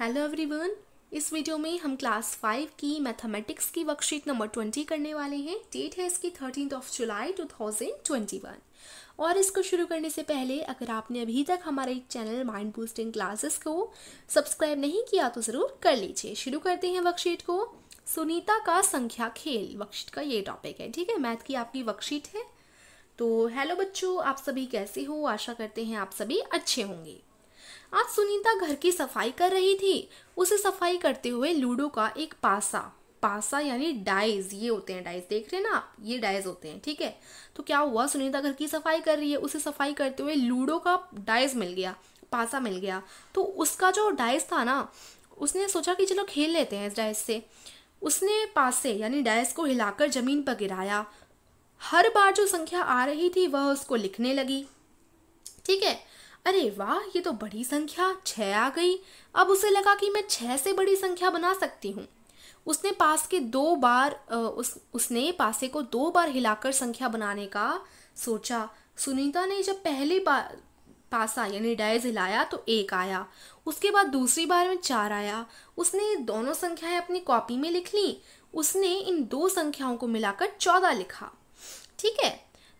hello everyone इस video में हम क्लास फाइव की मैथमेटिक्स की वर्कशीट नंबर ट्वेंटी करने वाले हैं डेट है इसकी thirteen of July two thousand twenty one और इसको शुरू करने से पहले अगर आपने अभी तक हमारे चैनल माइंड बूस्टिंग क्लासेस को सब्सक्राइब नहीं किया तो ज़रूर कर लीजिए शुरू करते हैं वर्कशीट को सुनीता का संख्या खेल वर्कशीट का ये टॉपिक है ठीक है मैथ की आपकी वर्कशीट है तो हेलो बच्चों आप सभी कैसे हो आशा करते हैं आप सभी अच्छे होंगे आज सुनीता घर की सफाई कर रही थी उसे सफाई करते हुए लूडो का एक पासा पासा यानी डाइज ये होते हैं डाइज देख रहे हैं ना आप ये डाइज होते हैं ठीक है तो क्या हुआ सुनीता घर की सफाई कर रही है उसे सफाई करते हुए लूडो का डाइज मिल गया पासा मिल गया तो उसका जो डाइज था ना उसने सोचा कि चलो खेल लेते हैं इस डाइज से उसने पासे यानी डाइस को हिलाकर जमीन पर गिराया हर बार जो संख्या आ रही थी वह उसको लिखने लगी ठीक है अरे वाह ये तो बड़ी संख्या छः आ गई अब उसे लगा कि मैं छः से बड़ी संख्या बना सकती हूँ उसने पास के दो बार उस उसने पासे को दो बार हिलाकर संख्या बनाने का सोचा सुनीता ने जब पहली बार पासा यानी डाइज हिलाया तो एक आया उसके बाद दूसरी बार में चार आया उसने दोनों संख्याएं अपनी कॉपी में लिख ली उसने इन दो संख्याओं को मिलाकर चौदह लिखा ठीक है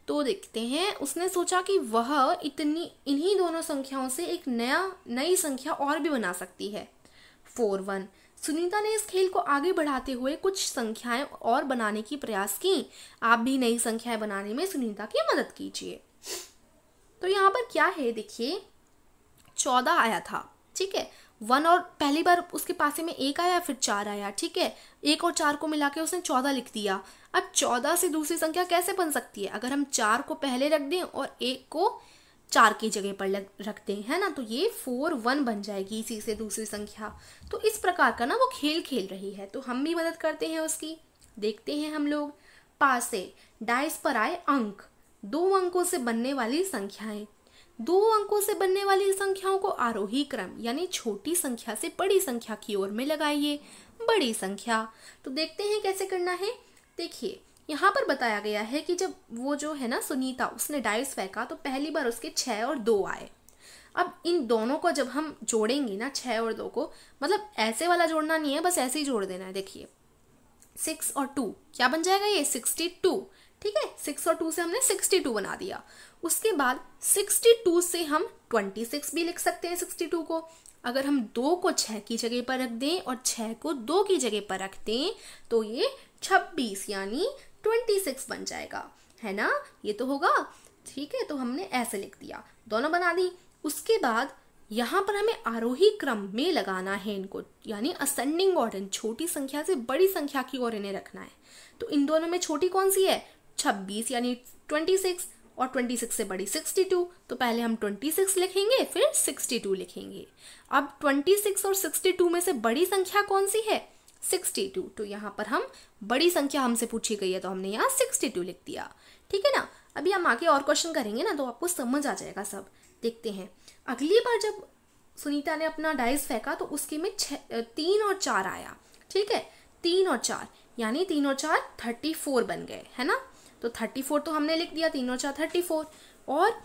तो देखते हैं उसने सोचा कि वह इतनी इन्हीं दोनों संख्याओं से एक नया नई संख्या और भी बना सकती है फोर वन सुनीता ने इस खेल को आगे बढ़ाते हुए कुछ संख्याएं और बनाने की प्रयास की आप भी नई संख्याएं बनाने में सुनीता की मदद कीजिए तो यहाँ पर क्या है देखिए चौदह आया था ठीक है वन और पहली बार उसके पास में एक आया फिर चार आया ठीक है एक और चार को मिला के उसने चौदह लिख दिया अब चौदह से दूसरी संख्या कैसे बन सकती है अगर हम चार को पहले रख दें और एक को चार की जगह पर लग रखते हैं है ना तो ये फोर वन बन जाएगी इसी से दूसरी संख्या तो इस प्रकार का ना वो खेल खेल रही है तो हम भी मदद करते हैं उसकी देखते हैं हम लोग पासे डाइस पर आए अंक दो अंकों से बनने वाली संख्याएं दो अंकों से बनने वाली संख्याओं को आरोही क्रम यानी छोटी संख्या से बड़ी संख्या की ओर में लगाइए बड़ी संख्या तो देखते हैं कैसे करना है देखिए यहाँ पर बताया गया है कि जब वो जो है ना सुनीता उसने डाइस फेंका तो पहली बार उसके छः और दो आए अब इन दोनों को जब हम जोड़ेंगे ना छः और दो को मतलब ऐसे वाला जोड़ना नहीं है बस ऐसे ही जोड़ देना है देखिए सिक्स और टू क्या बन जाएगा ये सिक्सटी टू ठीक है सिक्स और टू से हमने सिक्सटी टू बना दिया उसके बाद सिक्सटी टू से हम ट्वेंटी सिक्स भी लिख सकते हैं सिक्सटी टू को अगर हम दो को छः की जगह पर रख दें और छः को दो की जगह पर रख दें तो ये छब्बीस यानी ट्वेंटी सिक्स बन जाएगा है ना ये तो होगा ठीक है तो हमने ऐसे लिख दिया दोनों बना दी उसके बाद यहाँ पर हमें आरोही क्रम में लगाना है इनको यानी असेंडिंग ऑर्डर छोटी संख्या से बड़ी संख्या की ओर इन्हें रखना है तो इन दोनों में छोटी कौन सी है छब्बीस यानी ट्वेंटी सिक्स और ट्वेंटी सिक्स से बड़ी सिक्सटी टू तो पहले हम ट्वेंटी सिक्स लिखेंगे फिर सिक्सटी टू लिखेंगे अब ट्वेंटी सिक्स और सिक्सटी टू में से बड़ी संख्या कौन सी है सिक्सटी टू तो यहाँ पर हम बड़ी संख्या हमसे पूछी गई है तो हमने यहाँ सिक्सटी टू लिख दिया ठीक है ना अभी हम आगे और क्वेश्चन करेंगे ना तो आपको समझ आ जाएगा सब देखते हैं अगली बार जब सुनीता ने अपना डाइस फेंका तो उसके में छ तीन और चार आया ठीक है तीन और चार यानी तीन और चार थर्टी फोर बन गए है ना तो थर्टी फोर तो हमने लिख दिया तीन और चार थर्टी फोर और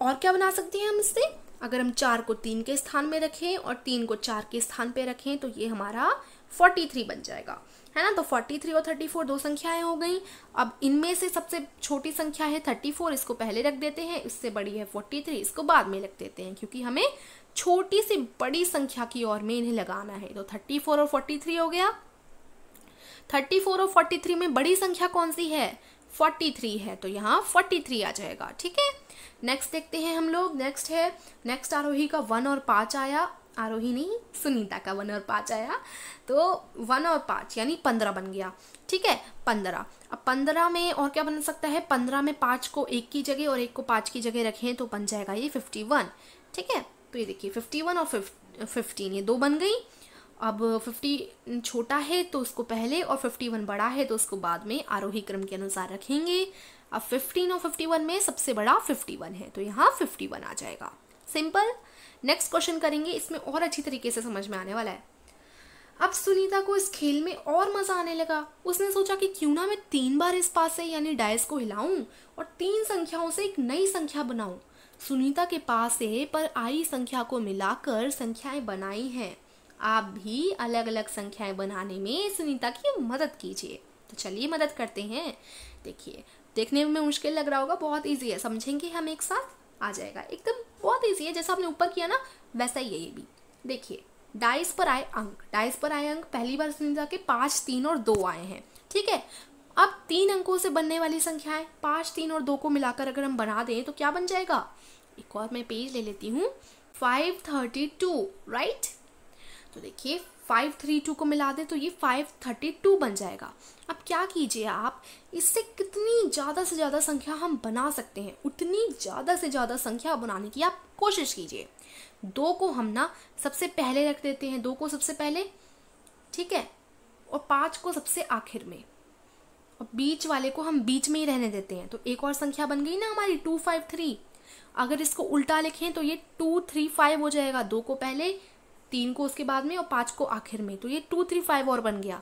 और क्या बना सकते हैं हम इससे अगर हम चार को तीन के स्थान में रखें और तीन को चार के स्थान पे रखें तो ये हमारा फोर्टी थ्री बन जाएगा है ना तो फोर्टी थ्री और थर्टी फोर दो संख्याएं हो गई अब इनमें से सबसे छोटी संख्या है थर्टी फोर इसको पहले रख देते हैं इससे बड़ी है फोर्टी थ्री इसको बाद में रख देते हैं क्योंकि हमें छोटी से बड़ी संख्या की ओर में इन्हें लगाना है तो थर्टी फोर और फोर्टी थ्री हो गया थर्टी फोर और फोर्टी थ्री में बड़ी संख्या कौन सी है फोर्टी थ्री है तो यहाँ फोर्टी थ्री आ जाएगा ठीक है नेक्स्ट देखते हैं हम लोग नेक्स्ट है नेक्स्ट आरोही का वन और पाँच आया आरोही नहीं सुनीता का वन और पाँच आया तो वन और पाँच यानी पंद्रह बन गया ठीक है पंद्रह अब पंद्रह में और क्या बन सकता है पंद्रह में पाँच को एक की जगह और एक को पाँच की जगह रखें तो बन जाएगा ये फिफ्टी वन ठीक है तो ये देखिए फिफ्टी वन और फिफ्टीन ये दो बन गई अब 50 छोटा है तो उसको पहले और 51 बड़ा है तो उसको बाद में आरोही क्रम के अनुसार रखेंगे अब 15 और 51 में सबसे बड़ा 51 है तो यहाँ 51 आ जाएगा सिंपल नेक्स्ट क्वेश्चन करेंगे इसमें और अच्छी तरीके से समझ में आने वाला है अब सुनीता को इस खेल में और मज़ा आने लगा उसने सोचा कि क्यों ना मैं तीन बार इस पास से यानी डायस को हिलाऊं और तीन संख्याओं से एक नई संख्या बनाऊं सुनीता के पास से पर आई संख्या को मिलाकर संख्याएं बनाई हैं आप भी अलग अलग संख्याएं बनाने में सुनीता की मदद कीजिए तो चलिए मदद करते हैं देखिए देखने में मुश्किल लग रहा होगा बहुत ईजी है समझेंगे हम एक साथ आ जाएगा एकदम बहुत ईजी है जैसा आपने ऊपर किया ना वैसा ही है ये भी देखिए डाइस पर आए अंक डाइस पर आए अंक पहली बार सुनीता के पाँच तीन और दो आए हैं ठीक है अब तीन अंकों से बनने वाली संख्याएं पाँच तीन और दो को मिलाकर अगर हम बना दें तो क्या बन जाएगा एक और मैं पेज ले लेती हूँ फाइव थर्टी टू राइट तो देखिए फाइव थ्री टू को मिला दें तो ये फाइव थर्टी टू बन जाएगा अब क्या कीजिए आप इससे कितनी ज़्यादा से ज़्यादा संख्या हम बना सकते हैं उतनी ज़्यादा से ज़्यादा संख्या बनाने की आप कोशिश कीजिए दो को हम ना सबसे पहले रख देते हैं दो को सबसे पहले ठीक है और पाँच को सबसे आखिर में और बीच वाले को हम बीच में ही रहने देते हैं तो एक और संख्या बन गई ना हमारी टू फाइव थ्री अगर इसको उल्टा लिखें तो ये टू थ्री फाइव हो जाएगा दो को पहले तीन को उसके बाद में और पाँच को आखिर में तो ये टू थ्री फाइव और बन गया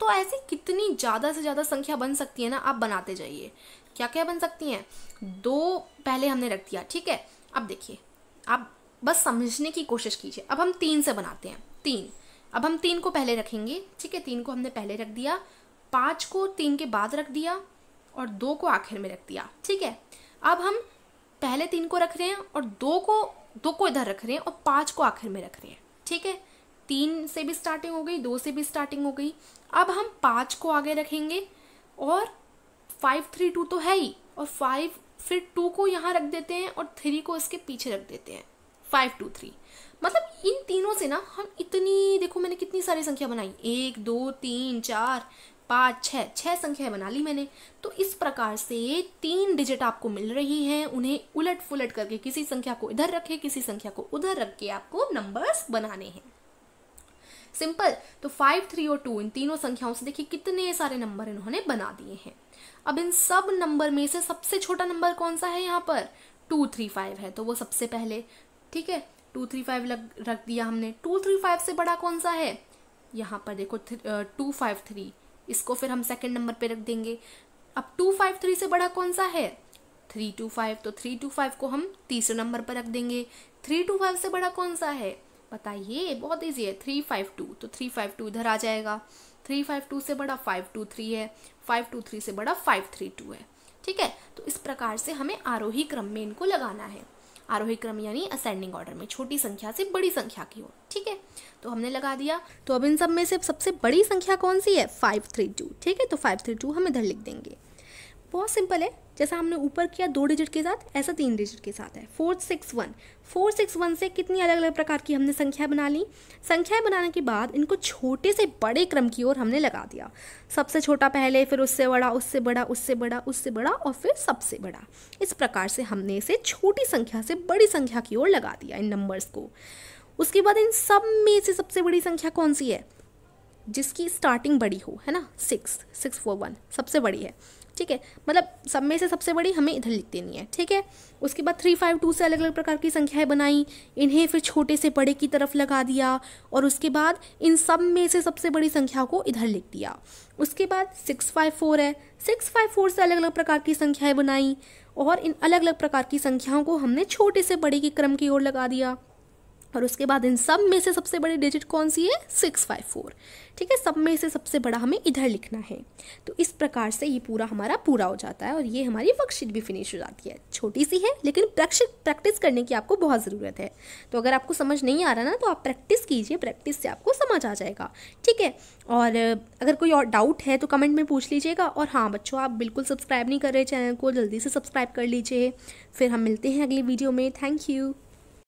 तो ऐसी कितनी ज़्यादा से ज़्यादा संख्या बन सकती है ना आप बनाते जाइए क्या क्या बन सकती हैं दो पहले हमने रख दिया ठीक है अब देखिए आप बस समझने की कोशिश कीजिए अब हम तीन से बनाते हैं तीन अब हम तीन को पहले रखेंगे ठीक है तीन को हमने पहले रख दिया पाँच को तीन के बाद रख दिया और दो को आखिर में रख दिया ठीक है अब हम पहले तीन को रख रहे हैं और दो को दो को इधर रख रहे हैं और पाँच को आखिर में रख रहे हैं ठीक है तीन से भी स्टार्टिंग हो गई दो से भी स्टार्टिंग हो गई अब हम पाँच को आगे रखेंगे और फाइव थ्री टू तो है ही और फाइव फिर टू को यहाँ रख देते हैं और थ्री को इसके पीछे रख देते हैं फाइव टू थ्री मतलब इन तीनों से ना हम इतनी देखो मैंने कितनी सारी संख्या बनाई एक दो तीन चार पाँच छः छः संख्याएं बना ली मैंने तो इस प्रकार से तीन डिजिट आपको मिल रही हैं उन्हें उलट फुलट करके किसी संख्या को इधर रखे किसी संख्या को उधर रख के आपको नंबर्स बनाने हैं सिंपल तो फाइव थ्री और टू इन तीनों संख्याओं से देखिए कितने सारे नंबर इन्होंने बना दिए हैं अब इन सब नंबर में से सबसे छोटा नंबर कौन सा है यहाँ पर टू थ्री फाइव है तो वो सबसे पहले ठीक है टू थ्री फाइव लग रख दिया हमने टू थ्री फाइव से बड़ा कौन सा है यहाँ पर देखो टू फाइव थ्री इसको फिर हम सेकेंड नंबर पे रख देंगे अब टू फाइव थ्री से बड़ा कौन सा है थ्री टू फाइव तो थ्री टू फाइव को हम तीसरे नंबर पर रख देंगे थ्री टू फाइव से बड़ा कौन सा है बताइए बहुत ईजी है थ्री फाइव टू तो थ्री फाइव टू इधर आ जाएगा थ्री फाइव टू से बड़ा फाइव टू थ्री है फाइव टू थ्री से बड़ा फाइव थ्री टू है ठीक है तो इस प्रकार से हमें आरोही क्रम में इनको लगाना है आरोही क्रम यानी असेंडिंग ऑर्डर में छोटी संख्या से बड़ी संख्या की हो ठीक है तो हमने लगा दिया तो अब इन सब में से सबसे बड़ी संख्या कौन सी है फाइव थ्री टू ठीक है तो फाइव थ्री टू हम इधर लिख देंगे बहुत सिंपल है जैसा हमने ऊपर किया दो डिजिट के साथ ऐसा तीन डिजिट के साथ है four six one four six one से कितनी अलग अलग प्रकार की हमने संख्याएं बना ली संख्याएं बनाने के बाद इनको छोटे से बड़े क्रम की ओर हमने लगा दिया सबसे छोटा पहले फिर उससे बड़ा उससे बड़ा उससे बड़ा उससे बड़ा और फिर सबसे बड़ा इस प्रकार से हमने इसे छोटी संख्या से बड़ी संख्या की ओर लगा दिया इन नंबर्स को उसके बाद इन सब में से सबसे बड़ी संख्या कौन सी है जिसकी स्टार्टिंग बड़ी हो है ना सिक्स सिक्स फोर वन सबसे बड़ी है ठीक है मतलब सब में से सबसे बड़ी हमें इधर लिख देनी है ठीक है उसके बाद थ्री फाइव टू से अलग अलग प्रकार की संख्याएं बनाई इन्हें फिर छोटे से बड़े की तरफ लगा दिया और उसके बाद इन सब में से सबसे बड़ी संख्या को इधर लिख दिया उसके बाद सिक्स फाइव फोर है सिक्स फाइव फोर से अलग अलग प्रकार की संख्याएं बनाई और इन अलग अलग प्रकार की संख्याओं को हमने छोटे से बड़े के क्रम की ओर लगा दिया और उसके बाद इन सब में से सबसे बड़ी डिजिट कौन सी है सिक्स फाइव फोर ठीक है सब में से सबसे बड़ा हमें इधर लिखना है तो इस प्रकार से ये पूरा हमारा पूरा हो जाता है और ये हमारी वर्कशीट भी फिनिश हो जाती है छोटी सी है लेकिन प्रैक्टिस करने की आपको बहुत ज़रूरत है तो अगर आपको समझ नहीं आ रहा ना तो आप प्रैक्टिस कीजिए प्रैक्टिस से आपको समझ आ जाएगा ठीक है और अगर कोई और डाउट है तो कमेंट में पूछ लीजिएगा और हाँ बच्चों आप बिल्कुल सब्सक्राइब नहीं कर रहे चैनल को जल्दी से सब्सक्राइब कर लीजिए फिर हम मिलते हैं अगली वीडियो में थैंक यू